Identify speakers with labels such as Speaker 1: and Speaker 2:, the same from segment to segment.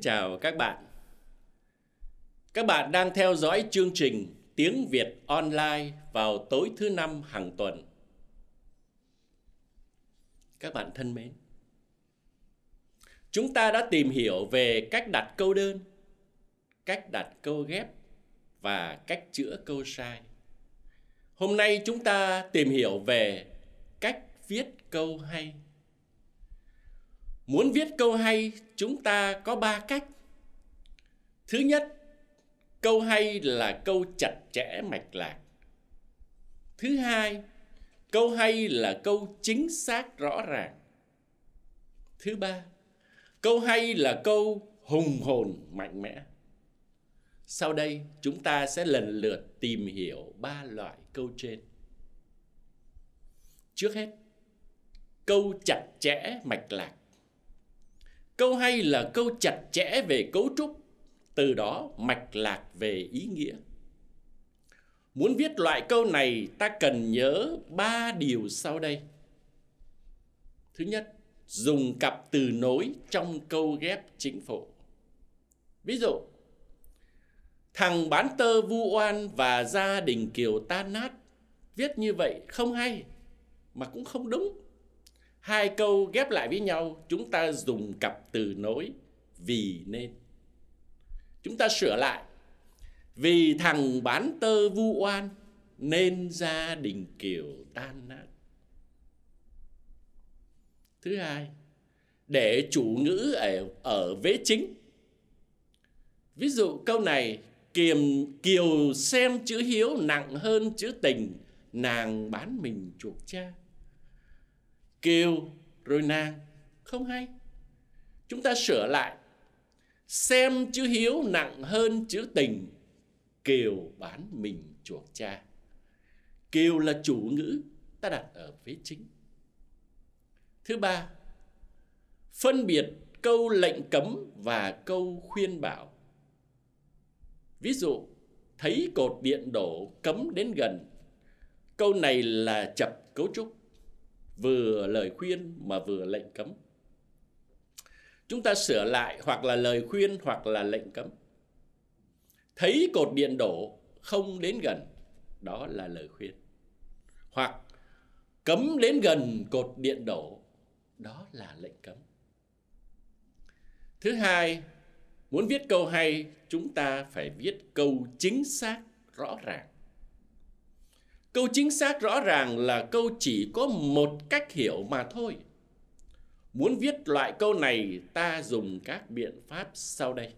Speaker 1: chào các bạn. Các bạn đang theo dõi chương trình Tiếng Việt online vào tối thứ năm hàng tuần. Các bạn thân mến, chúng ta đã tìm hiểu về cách đặt câu đơn, cách đặt câu ghép và cách chữa câu sai. Hôm nay chúng ta tìm hiểu về cách viết câu hay. Muốn viết câu hay, chúng ta có ba cách. Thứ nhất, câu hay là câu chặt chẽ mạch lạc. Thứ hai, câu hay là câu chính xác rõ ràng. Thứ ba, câu hay là câu hùng hồn mạnh mẽ. Sau đây, chúng ta sẽ lần lượt tìm hiểu ba loại câu trên. Trước hết, câu chặt chẽ mạch lạc Câu hay là câu chặt chẽ về cấu trúc, từ đó mạch lạc về ý nghĩa. Muốn viết loại câu này ta cần nhớ ba điều sau đây. Thứ nhất, dùng cặp từ nối trong câu ghép chính phủ. Ví dụ, thằng bán tơ vu oan và gia đình kiều tan nát viết như vậy không hay mà cũng không đúng Hai câu ghép lại với nhau, chúng ta dùng cặp từ nối vì nên. Chúng ta sửa lại. Vì thằng bán tơ vu oan nên gia đình kiều tan nát. Thứ hai, để chủ ngữ ở, ở vế chính. Ví dụ câu này, kiềm kiều xem chữ hiếu nặng hơn chữ tình, nàng bán mình chuộc cha kêu rồi nàng không hay chúng ta sửa lại xem chữ hiếu nặng hơn chữ tình kiều bán mình chuộc cha kiều là chủ ngữ ta đặt ở phía chính thứ ba phân biệt câu lệnh cấm và câu khuyên bảo ví dụ thấy cột điện đổ cấm đến gần câu này là chập cấu trúc vừa lời khuyên mà vừa lệnh cấm chúng ta sửa lại hoặc là lời khuyên hoặc là lệnh cấm thấy cột điện đổ không đến gần đó là lời khuyên hoặc cấm đến gần cột điện đổ đó là lệnh cấm thứ hai muốn viết câu hay chúng ta phải viết câu chính xác rõ ràng Câu chính xác rõ ràng là câu chỉ có một cách hiểu mà thôi. Muốn viết loại câu này ta dùng các biện pháp sau đây.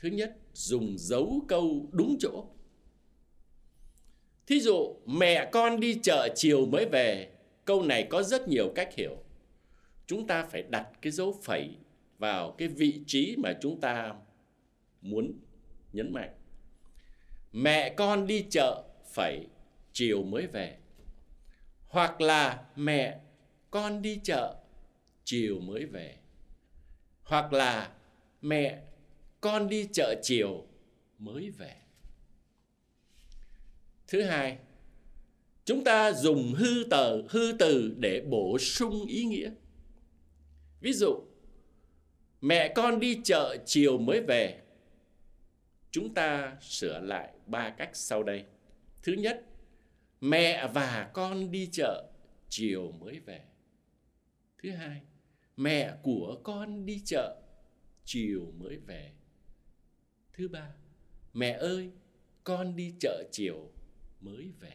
Speaker 1: Thứ nhất, dùng dấu câu đúng chỗ. Thí dụ, mẹ con đi chợ chiều mới về. Câu này có rất nhiều cách hiểu. Chúng ta phải đặt cái dấu phẩy vào cái vị trí mà chúng ta muốn nhấn mạnh. Mẹ con đi chợ phải chiều mới về hoặc là mẹ con đi chợ chiều mới về hoặc là mẹ con đi chợ chiều mới về thứ hai chúng ta dùng hư tờ hư từ để bổ sung ý nghĩa ví dụ mẹ con đi chợ chiều mới về chúng ta sửa lại ba cách sau đây Thứ nhất, mẹ và con đi chợ chiều mới về. Thứ hai, mẹ của con đi chợ chiều mới về. Thứ ba, mẹ ơi, con đi chợ chiều mới về.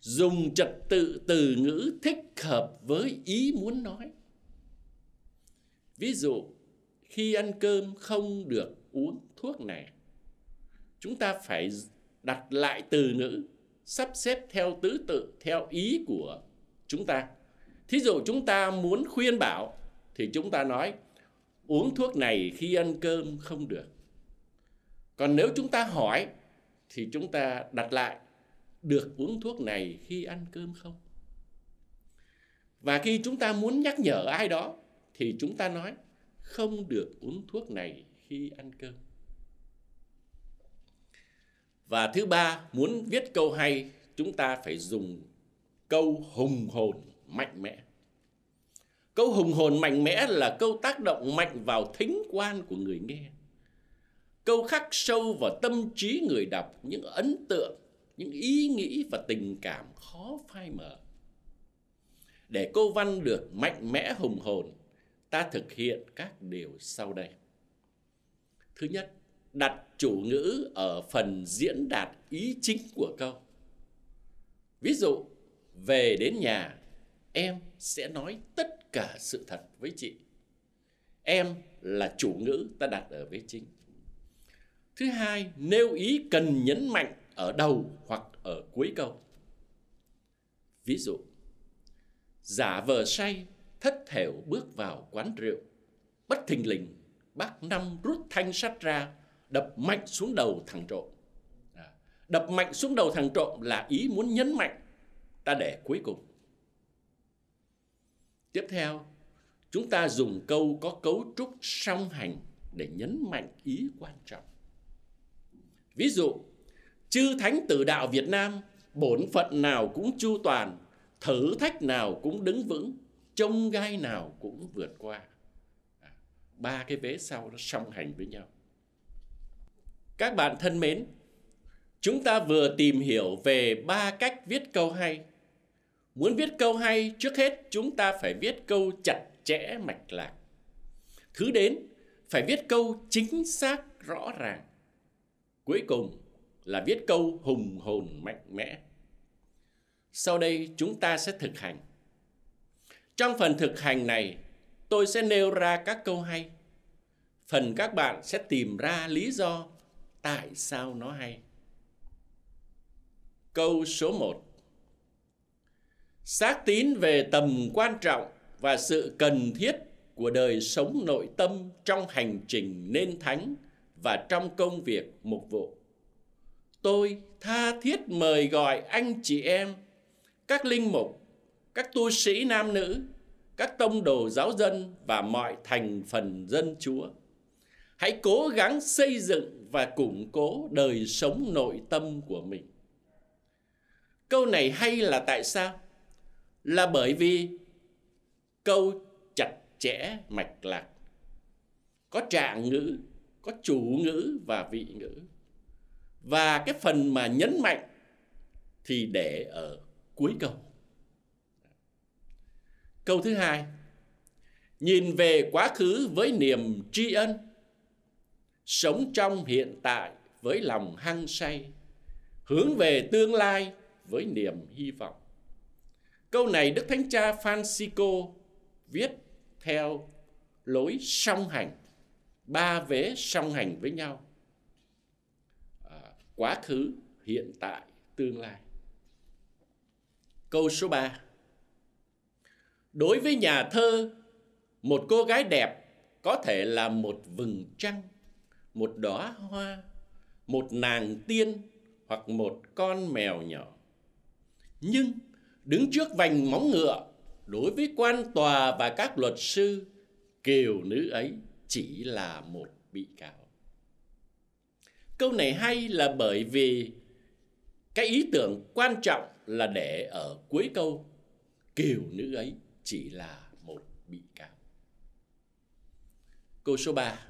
Speaker 1: Dùng trật tự từ ngữ thích hợp với ý muốn nói. Ví dụ, khi ăn cơm không được uống thuốc này chúng ta phải đặt lại từ ngữ sắp xếp theo tứ tự theo ý của chúng ta thí dụ chúng ta muốn khuyên bảo thì chúng ta nói uống thuốc này khi ăn cơm không được còn nếu chúng ta hỏi thì chúng ta đặt lại được uống thuốc này khi ăn cơm không và khi chúng ta muốn nhắc nhở ai đó thì chúng ta nói không được uống thuốc này khi ăn cơm và thứ ba, muốn viết câu hay, chúng ta phải dùng câu hùng hồn mạnh mẽ. Câu hùng hồn mạnh mẽ là câu tác động mạnh vào thính quan của người nghe. Câu khắc sâu vào tâm trí người đọc những ấn tượng, những ý nghĩ và tình cảm khó phai mờ. Để câu văn được mạnh mẽ hùng hồn, ta thực hiện các điều sau đây. Thứ nhất, đặt chủ ngữ ở phần diễn đạt ý chính của câu. Ví dụ, về đến nhà, em sẽ nói tất cả sự thật với chị. Em là chủ ngữ ta đặt ở vế chính. Thứ hai, nêu ý cần nhấn mạnh ở đầu hoặc ở cuối câu. Ví dụ, giả vờ say, thất thểu bước vào quán rượu. Bất thình lình, bác Năm rút thanh sắt ra đập mạnh xuống đầu thằng trộm à, đập mạnh xuống đầu thằng trộm là ý muốn nhấn mạnh ta để cuối cùng tiếp theo chúng ta dùng câu có cấu trúc song hành để nhấn mạnh ý quan trọng ví dụ chư thánh tử đạo việt nam bổn phận nào cũng chu toàn thử thách nào cũng đứng vững trông gai nào cũng vượt qua à, ba cái vế sau nó song hành với nhau các bạn thân mến, chúng ta vừa tìm hiểu về ba cách viết câu hay. Muốn viết câu hay, trước hết chúng ta phải viết câu chặt chẽ mạch lạc. Thứ đến, phải viết câu chính xác rõ ràng. Cuối cùng là viết câu hùng hồn mạnh mẽ. Sau đây chúng ta sẽ thực hành. Trong phần thực hành này, tôi sẽ nêu ra các câu hay. Phần các bạn sẽ tìm ra lý do tại sao nó hay câu số 1 xác tín về tầm quan trọng và sự cần thiết của đời sống nội tâm trong hành trình nên thánh và trong công việc mục vụ tôi tha thiết mời gọi anh chị em các linh mục các tu sĩ nam nữ các tông đồ giáo dân và mọi thành phần dân chúa hãy cố gắng xây dựng và củng cố đời sống nội tâm của mình. Câu này hay là tại sao? Là bởi vì câu chặt chẽ mạch lạc. Có trạng ngữ, có chủ ngữ và vị ngữ. Và cái phần mà nhấn mạnh thì để ở cuối câu. Câu thứ hai, nhìn về quá khứ với niềm tri ân sống trong hiện tại với lòng hăng say, hướng về tương lai với niềm hy vọng. Câu này Đức Thánh Cha Francisco viết theo lối song hành, ba vế song hành với nhau. À, quá khứ, hiện tại, tương lai. Câu số 3 Đối với nhà thơ, một cô gái đẹp có thể là một vừng trăng một đóa hoa, một nàng tiên hoặc một con mèo nhỏ. Nhưng đứng trước vành móng ngựa đối với quan tòa và các luật sư, kiều nữ ấy chỉ là một bị cáo. Câu này hay là bởi vì cái ý tưởng quan trọng là để ở cuối câu kiều nữ ấy chỉ là một bị cáo. Câu số 3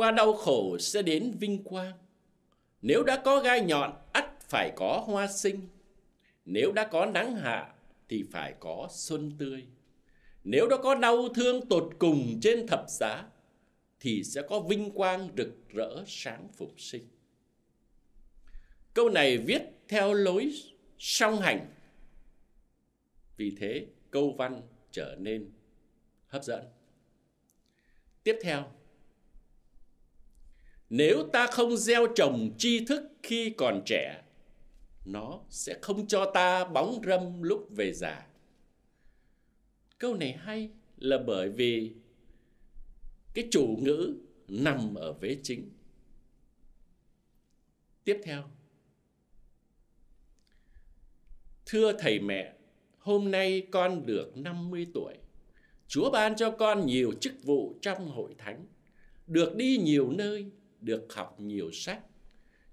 Speaker 1: qua đau khổ sẽ đến vinh quang. Nếu đã có gai nhọn, ắt phải có hoa sinh. Nếu đã có nắng hạ, thì phải có xuân tươi. Nếu đã có đau thương tột cùng trên thập giá, thì sẽ có vinh quang rực rỡ sáng phục sinh. Câu này viết theo lối song hành. Vì thế, câu văn trở nên hấp dẫn. Tiếp theo, nếu ta không gieo trồng tri thức khi còn trẻ nó sẽ không cho ta bóng râm lúc về già câu này hay là bởi vì cái chủ ngữ nằm ở vế chính tiếp theo thưa thầy mẹ hôm nay con được 50 tuổi Chúa ban cho con nhiều chức vụ trong hội thánh được đi nhiều nơi được học nhiều sách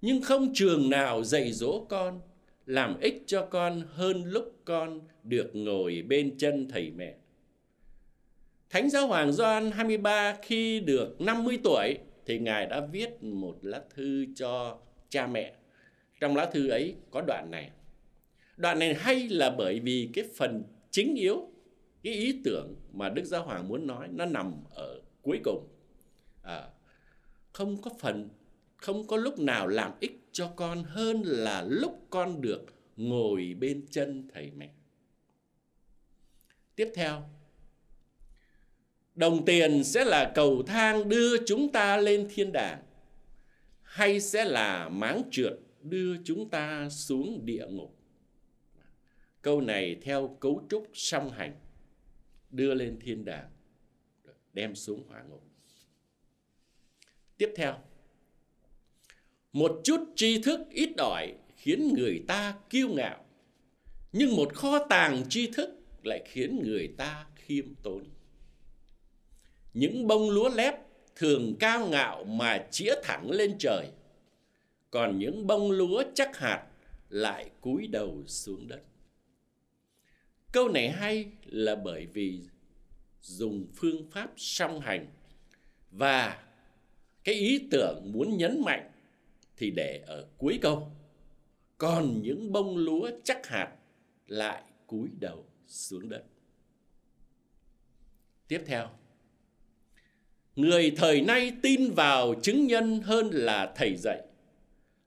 Speaker 1: nhưng không trường nào dạy dỗ con làm ích cho con hơn lúc con được ngồi bên chân thầy mẹ. Thánh giáo hoàng Gioan 23 khi được 50 tuổi thì ngài đã viết một lá thư cho cha mẹ. Trong lá thư ấy có đoạn này. Đoạn này hay là bởi vì cái phần chính yếu, cái ý tưởng mà Đức Giáo Hoàng muốn nói nó nằm ở cuối cùng. À, không có phần không có lúc nào làm ích cho con hơn là lúc con được ngồi bên chân thầy mẹ tiếp theo đồng tiền sẽ là cầu thang đưa chúng ta lên thiên đàng hay sẽ là máng trượt đưa chúng ta xuống địa ngục câu này theo cấu trúc song hành đưa lên thiên đàng đem xuống hỏa ngục Tiếp theo, một chút tri thức ít ỏi khiến người ta kiêu ngạo, nhưng một kho tàng tri thức lại khiến người ta khiêm tốn. Những bông lúa lép thường cao ngạo mà chĩa thẳng lên trời, còn những bông lúa chắc hạt lại cúi đầu xuống đất. Câu này hay là bởi vì dùng phương pháp song hành và cái ý tưởng muốn nhấn mạnh thì để ở cuối câu còn những bông lúa chắc hạt lại cúi đầu xuống đất tiếp theo người thời nay tin vào chứng nhân hơn là thầy dạy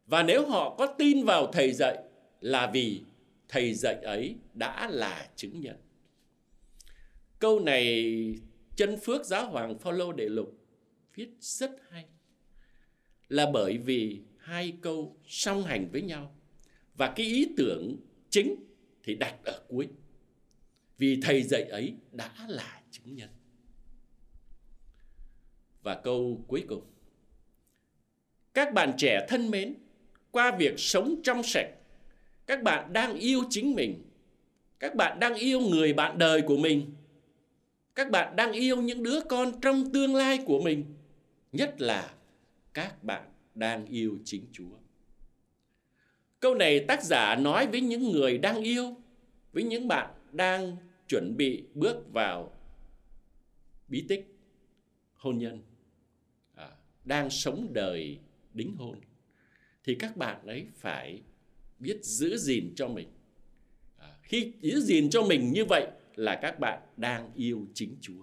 Speaker 1: và nếu họ có tin vào thầy dạy là vì thầy dạy ấy đã là chứng nhân câu này chân phước giáo hoàng phaolô đệ lục viết rất hay là bởi vì hai câu song hành với nhau và cái ý tưởng chính thì đặt ở cuối vì thầy dạy ấy đã là chứng nhân và câu cuối cùng các bạn trẻ thân mến qua việc sống trong sạch các bạn đang yêu chính mình các bạn đang yêu người bạn đời của mình các bạn đang yêu những đứa con trong tương lai của mình nhất là các bạn đang yêu chính Chúa. Câu này tác giả nói với những người đang yêu, với những bạn đang chuẩn bị bước vào bí tích hôn nhân, à, đang sống đời đính hôn, thì các bạn ấy phải biết giữ gìn cho mình. À, khi giữ gìn cho mình như vậy là các bạn đang yêu chính Chúa.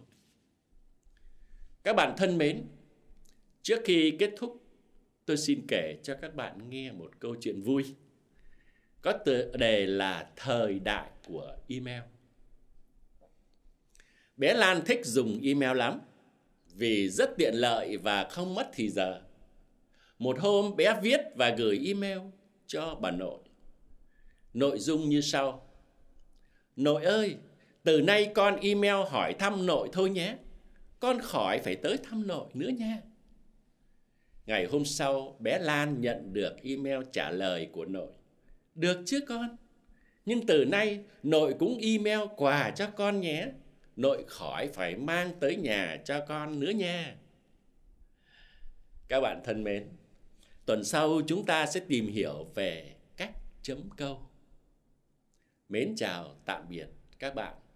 Speaker 1: Các bạn thân mến, Trước khi kết thúc, tôi xin kể cho các bạn nghe một câu chuyện vui. Có tựa đề là thời đại của email. Bé Lan thích dùng email lắm vì rất tiện lợi và không mất thì giờ. Một hôm bé viết và gửi email cho bà nội. Nội dung như sau. Nội ơi, từ nay con email hỏi thăm nội thôi nhé. Con khỏi phải tới thăm nội nữa nha. Ngày hôm sau, bé Lan nhận được email trả lời của nội. Được chứ con? Nhưng từ nay, nội cũng email quà cho con nhé. Nội khỏi phải mang tới nhà cho con nữa nha. Các bạn thân mến, tuần sau chúng ta sẽ tìm hiểu về cách chấm câu. Mến chào, tạm biệt các bạn.